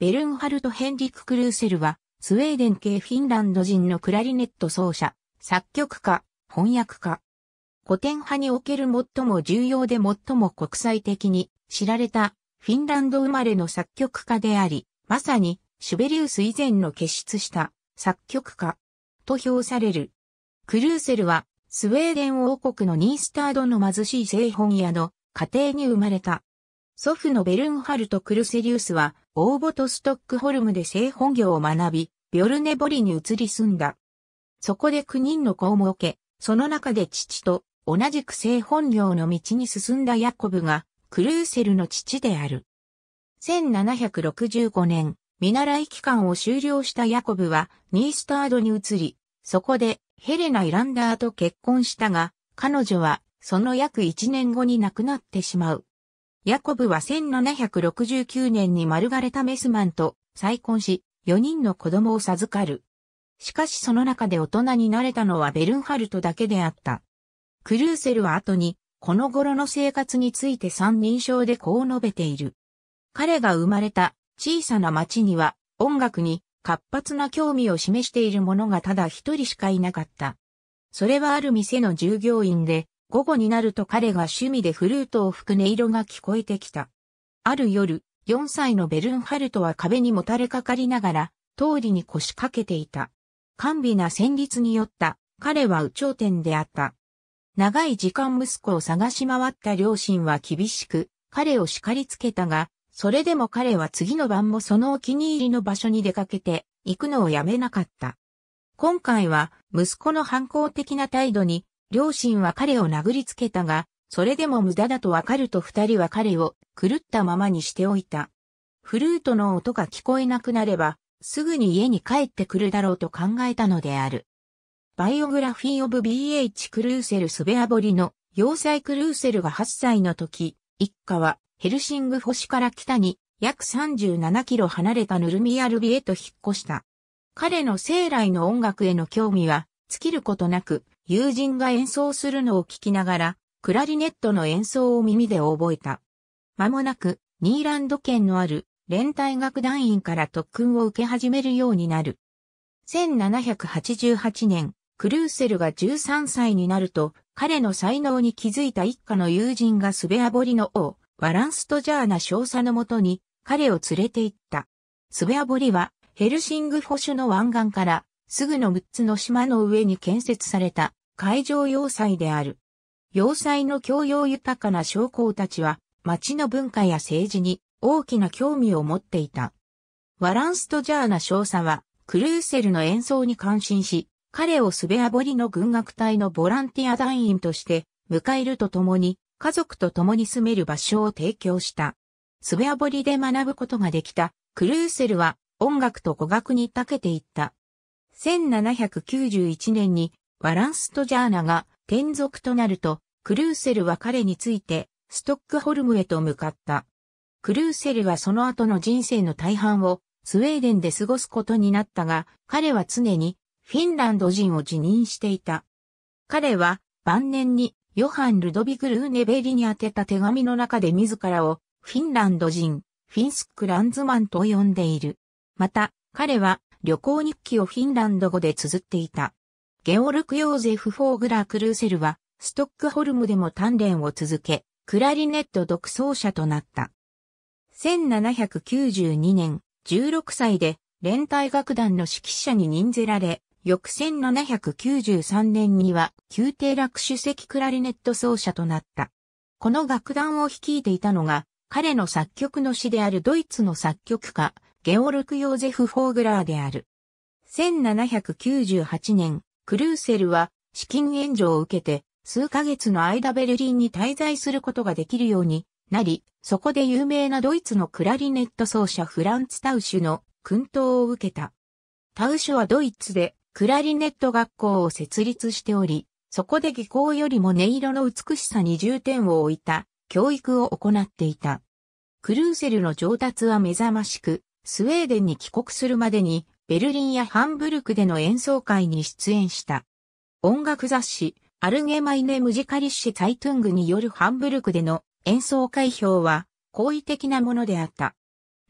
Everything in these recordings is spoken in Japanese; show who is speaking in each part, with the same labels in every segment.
Speaker 1: ベルンハルト・ヘンリク・クルーセルは、スウェーデン系フィンランド人のクラリネット奏者、作曲家、翻訳家。古典派における最も重要で最も国際的に知られたフィンランド生まれの作曲家であり、まさにシュベリウス以前の傑出した作曲家と評される。クルーセルはスウェーデン王国のニースタードの貧しい製本屋の家庭に生まれた。祖父のベルンハルト・クルセリウスは、ーボとストックホルムで製本業を学び、ビョルネボリに移り住んだ。そこで9人の子を設け、その中で父と同じく製本業の道に進んだヤコブが、クルーセルの父である。1765年、見習い期間を終了したヤコブは、ニースタードに移り、そこでヘレナ・イランダーと結婚したが、彼女はその約1年後に亡くなってしまう。ヤコブは1769年にマルガレタ・メスマンと再婚し、4人の子供を授かる。しかしその中で大人になれたのはベルンハルトだけであった。クルーセルは後に、この頃の生活について三人称でこう述べている。彼が生まれた小さな町には音楽に活発な興味を示している者がただ一人しかいなかった。それはある店の従業員で午後になると彼が趣味でフルートを吹く音色が聞こえてきた。ある夜、4歳のベルンハルトは壁にもたれかかりながら、通りに腰掛けていた。甘美な旋律によった、彼は有頂天であった。長い時間息子を探し回った両親は厳しく、彼を叱りつけたが、それでも彼は次の晩もそのお気に入りの場所に出かけて、行くのをやめなかった。今回は、息子の反抗的な態度に、両親は彼を殴りつけたが、それでも無駄だとわかると二人は彼を狂ったままにしておいた。フルートの音が聞こえなくなれば、すぐに家に帰ってくるだろうと考えたのである。バイオグラフィー・オブ・ B.H. クルーセル・スベアボリの要塞クルーセルが8歳の時、一家はヘルシング星から北に約37キロ離れたヌルミアルビへと引っ越した。彼の生来の音楽への興味は尽きることなく、友人が演奏するのを聞きながら、クラリネットの演奏を耳で覚えた。間もなく、ニーランド県のある連帯楽団員から特訓を受け始めるようになる。1788年、クルーセルが13歳になると、彼の才能に気づいた一家の友人がスベアボリの王、バランストジャーナ少佐のもとに、彼を連れて行った。スベアボリは、ヘルシング保守の湾岸から、すぐの6つの島の上に建設された、海上要塞である。要塞の教養豊かな将校たちは、町の文化や政治に大きな興味を持っていた。ワランストジャーナ少佐は、クルーセルの演奏に感心し、彼をスベアボリの軍楽隊のボランティア団員として迎えるとともに、家族と共に住める場所を提供した。スベアボリで学ぶことができたクルーセルは音楽と語学に長けていった。1791年にバランストジャーナが転属となると、クルーセルは彼について、ストックホルムへと向かった。クルーセルはその後の人生の大半をスウェーデンで過ごすことになったが、彼は常にフィンランド人を辞任していた。彼は晩年にヨハン・ルドビグ・ルーネベリに宛てた手紙の中で自らをフィンランド人、フィンスク・ランズマンと呼んでいる。また、彼は旅行日記をフィンランド語で綴っていた。ゲオルク・ヨーゼフ・フォーグラ・ー・クルーセルは、ストックホルムでも鍛錬を続け、クラリネット独奏者となった。1792年、16歳で、連帯楽団の指揮者に任ぜられ、翌1793年には、宮廷楽主席クラリネット奏者となった。この楽団を率いていたのが、彼の作曲の師であるドイツの作曲家、ゲオルク・ヨーゼフ・フォーグラーである。1798年、クルーセルは資金援助を受けて数ヶ月の間ベルリンに滞在することができるようになり、そこで有名なドイツのクラリネット奏者フランツ・タウシュの訓導を受けた。タウシュはドイツでクラリネット学校を設立しており、そこで技巧よりも音色の美しさに重点を置いた教育を行っていた。クルーセルの上達は目覚ましく、スウェーデンに帰国するまでにベルリンやハンブルクでの演奏会に出演した。音楽雑誌、アルゲマイネ・ムジカリッシュ・タイトゥングによるハンブルクでの演奏会票は好意的なものであった。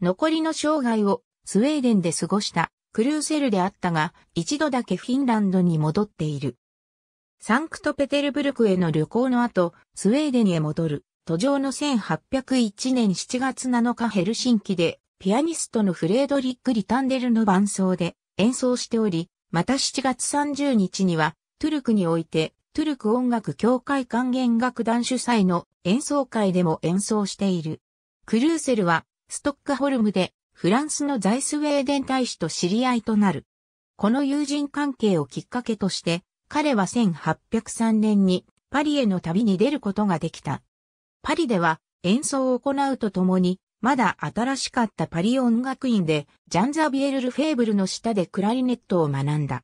Speaker 1: 残りの生涯をスウェーデンで過ごしたクルーセルであったが、一度だけフィンランドに戻っている。サンクトペテルブルクへの旅行の後、スウェーデンへ戻る。途上の1801年7月7日ヘルシンキでピアニストのフレードリック・リタンデルの伴奏で演奏しており、また7月30日には、トゥルクにおいて、トゥルク音楽協会管弦楽団主催の演奏会でも演奏している。クルーセルは、ストックホルムで、フランスのザイスウェーデン大使と知り合いとなる。この友人関係をきっかけとして、彼は1803年にパリへの旅に出ることができた。パリでは演奏を行うとともにまだ新しかったパリ音楽院で、ジャンザビエル・ルフェーブルの下でクラリネットを学んだ。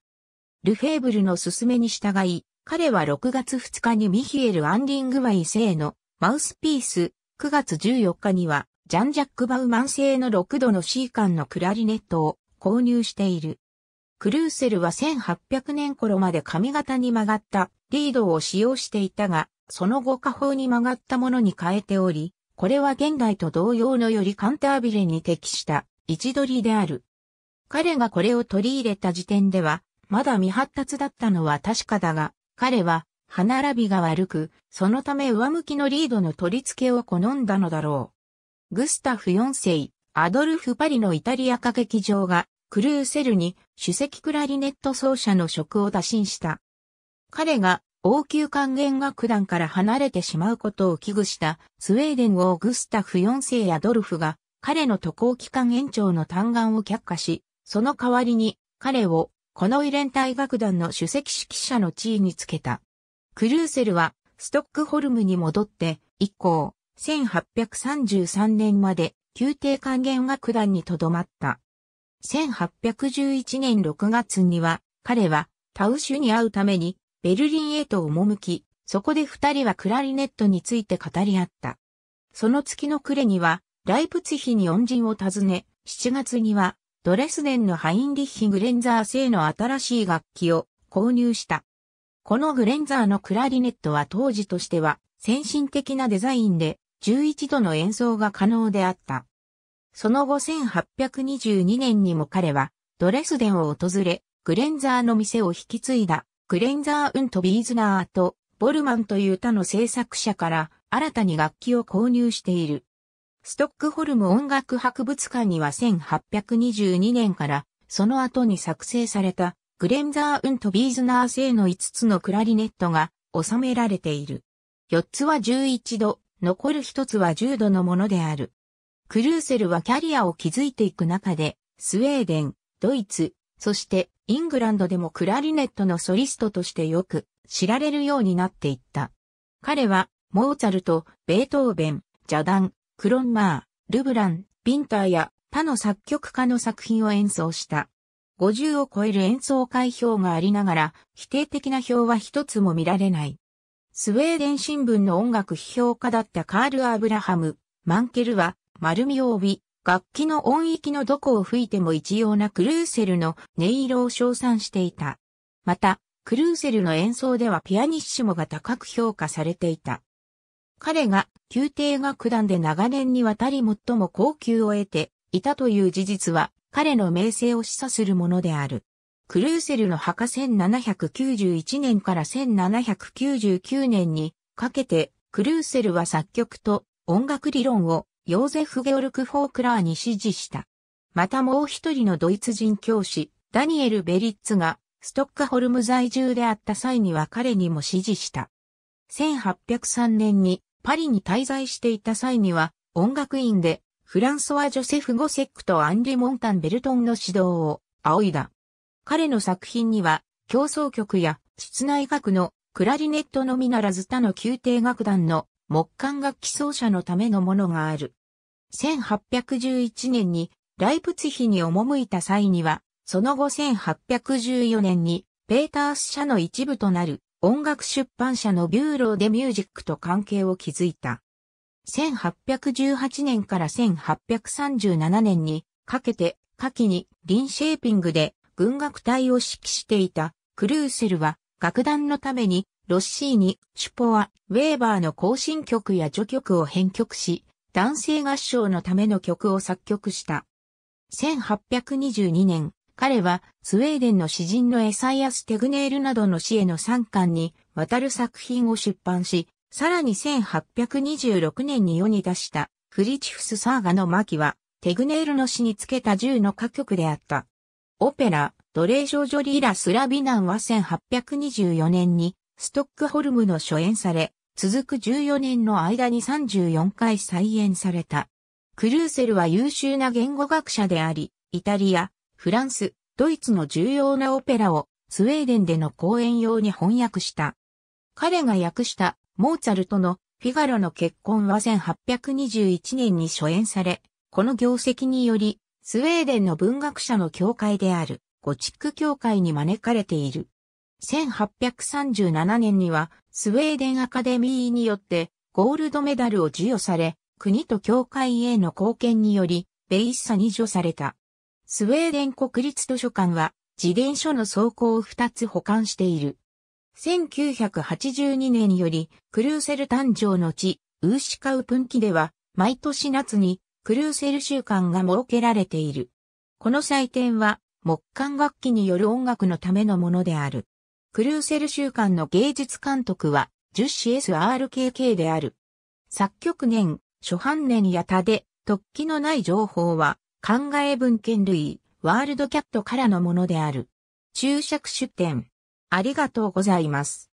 Speaker 1: ルフェーブルの勧めに従い、彼は6月2日にミヒエル・アンディングワイ製のマウスピース、9月14日にはジャン・ジャック・バウマン製の6度の C 管のクラリネットを購入している。クルーセルは1800年頃まで髪型に曲がったリードを使用していたが、その後下方に曲がったものに変えており、これは現代と同様のよりカンタービレに適した位置取りである。彼がこれを取り入れた時点では、まだ未発達だったのは確かだが、彼は歯並びが悪く、そのため上向きのリードの取り付けを好んだのだろう。グスタフ4世、アドルフ・パリのイタリア歌劇場が、クルーセルに首席クラリネット奏者の職を打診した。彼が王宮管弦楽団から離れてしまうことを危惧したスウェーデン王グスタフ4世やドルフが彼の渡航期間延長の嘆願を却下し、その代わりに彼をこの異連隊楽団の首席指揮者の地位につけた。クルーセルはストックホルムに戻って以降、1833年まで宮廷管弦楽団に留まった。1811年6月には彼はタウシュに会うためにベルリンへと赴き、そこで二人はクラリネットについて語り合った。その月の暮れには、ライプツヒに恩人を訪ね、7月には、ドレスデンのハインリッヒ・グレンザー製の新しい楽器を購入した。このグレンザーのクラリネットは当時としては先進的なデザインで11度の演奏が可能であった。その後1822年にも彼はドレスデンを訪れ、グレンザーの店を引き継いだクレンザー・ウント・ビーズナーとボルマンという他の制作者から新たに楽器を購入している。ストックホルム音楽博物館には1822年からその後に作成されたグレンザー・ウント・ビーズナー製の5つのクラリネットが収められている。4つは11度、残る1つは10度のものである。クルーセルはキャリアを築いていく中で、スウェーデン、ドイツ、そしてイングランドでもクラリネットのソリストとしてよく知られるようになっていった。彼は、モーツァルト、ベートーベン、ジャダン、クロンマー、ルブラン、ビンターや他の作曲家の作品を演奏した。50を超える演奏会票がありながら、否定的な票は一つも見られない。スウェーデン新聞の音楽批評家だったカール・アブラハム、マンケルは、丸みを帯び、楽器の音域のどこを吹いても一様なクルーセルの音色を称賛していた。また、クルーセルの演奏ではピアニッシモが高く評価されていた。彼が宮廷楽団で長年にわたり最も高級を得ていたという事実は彼の名声を示唆するものである。クルーセルの墓1791年から1799年にかけてクルーセルは作曲と音楽理論をヨーゼフ・ゲオルク・フォークラーに指示した。またもう一人のドイツ人教師、ダニエル・ベリッツが、ストックホルム在住であった際には彼にも指示した。1803年にパリに滞在していた際には、音楽院でフランソワ・ジョセフ・ゴセックとアンリ・モンタン・ベルトンの指導を仰いだ。彼の作品には、競争曲や室内楽のクラリネットのみならず他の宮廷楽団の木管楽器奏者のためのものがある。1811年にライプツヒに赴いた際には、その後1814年にペータース社の一部となる音楽出版社のビューローでミュージックと関係を築いた。1818年から1837年にかけて夏季にリンシェーピングで軍楽隊を指揮していたクルーセルは楽団のためにロッシーニ、シュポは、ウェーバーの行進曲や序曲を編曲し、男性合唱のための曲を作曲した。1822年、彼はスウェーデンの詩人のエサイアス・テグネールなどの詩への参巻に渡る作品を出版し、さらに1826年に世に出したフリチフス・サーガの巻は、テグネールの詩につけた銃の歌曲であった。オペラ、奴隷少女リーラ・スラビナンは1824年にストックホルムの初演され、続く14年の間に34回再演された。クルーセルは優秀な言語学者であり、イタリア、フランス、ドイツの重要なオペラをスウェーデンでの公演用に翻訳した。彼が訳したモーツァルトのフィガロの結婚は1821年に初演され、この業績により、スウェーデンの文学者の教会であるゴチック教会に招かれている。1837年にはスウェーデンアカデミーによってゴールドメダルを授与され、国と教会への貢献により、ベイッサに除された。スウェーデン国立図書館は自伝書の倉庫を2つ保管している。1982年よりクルーセル誕生の地、ウーシカウプンキでは、毎年夏にクルーセル週間が設けられている。この祭典は、木管楽器による音楽のためのものである。クルーセル週間の芸術監督は、ジュッシ SRKK である。作曲年、初版年やたで、突起のない情報は、考え文献類、ワールドキャットからのものである。注釈出典。ありがとうございます。